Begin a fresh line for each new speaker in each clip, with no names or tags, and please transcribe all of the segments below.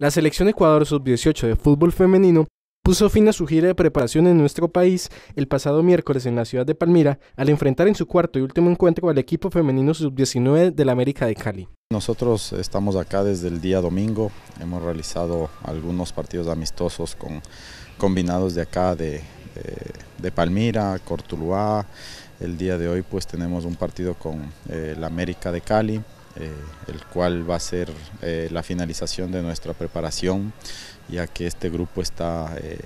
La selección Ecuador Sub-18 de fútbol femenino puso fin a su gira de preparación en nuestro país el pasado miércoles en la ciudad de Palmira al enfrentar en su cuarto y último encuentro al equipo femenino sub-19 de la América de Cali.
Nosotros estamos acá desde el día domingo, hemos realizado algunos partidos amistosos con combinados de acá de, Palmira, Cortuluá, el día de hoy pues tenemos un partido con eh, la América de Cali. Eh, el cual va a ser eh, la finalización de nuestra preparación, ya que este grupo está eh,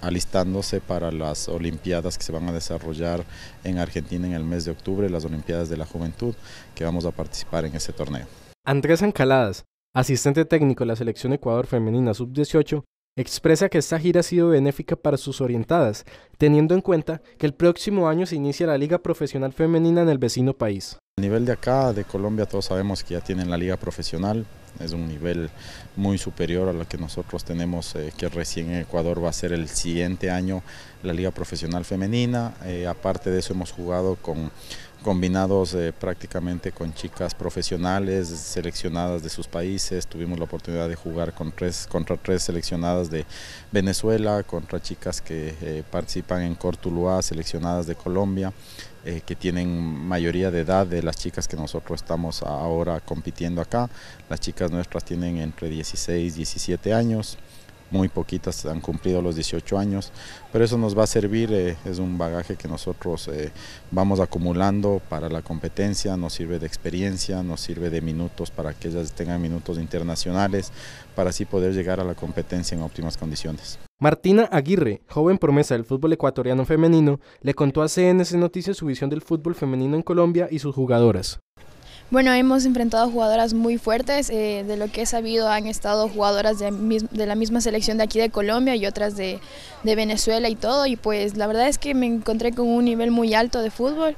alistándose para las Olimpiadas que se van a desarrollar en Argentina en el mes de octubre, las Olimpiadas de la Juventud, que vamos a participar en ese torneo. Andrés Ancaladas,
asistente técnico de la Selección Ecuador Femenina Sub-18, expresa que esta gira ha sido benéfica para sus orientadas, teniendo en cuenta que el próximo año se inicia la Liga Profesional Femenina
en el vecino país. A nivel de acá, de Colombia, todos sabemos que ya tienen la liga profesional, es un nivel muy superior a lo que nosotros tenemos, eh, que recién en Ecuador va a ser el siguiente año la Liga Profesional Femenina. Eh, aparte de eso hemos jugado con combinados eh, prácticamente con chicas profesionales seleccionadas de sus países. Tuvimos la oportunidad de jugar con tres, contra tres seleccionadas de Venezuela, contra chicas que participan en Cortuluá, seleccionadas de Colombia, que tienen mayoría de edad de las chicas que nosotros estamos ahora compitiendo acá. Las chicas nuestras tienen entre 16 y 17 años, muy poquitas han cumplido los 18 años, pero eso nos va a servir, eh, es un bagaje que nosotros eh, vamos acumulando para la competencia, nos sirve de experiencia, nos sirve de minutos para que ellas tengan minutos internacionales, para así poder llegar a la competencia en óptimas condiciones.
Martina Aguirre, joven promesa del fútbol ecuatoriano femenino, le contó a CNS Noticias su visión del fútbol femenino en Colombia y sus jugadoras.
Bueno, hemos enfrentado jugadoras muy fuertes, eh, de lo que he sabido han estado jugadoras de, la misma selección de aquí de Colombia y otras de Venezuela y todo, y pues la verdad es que me encontré con un nivel muy alto de fútbol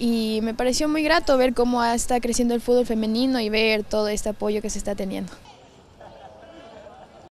y me pareció muy grato ver cómo está creciendo el fútbol femenino y ver todo este apoyo que se está teniendo.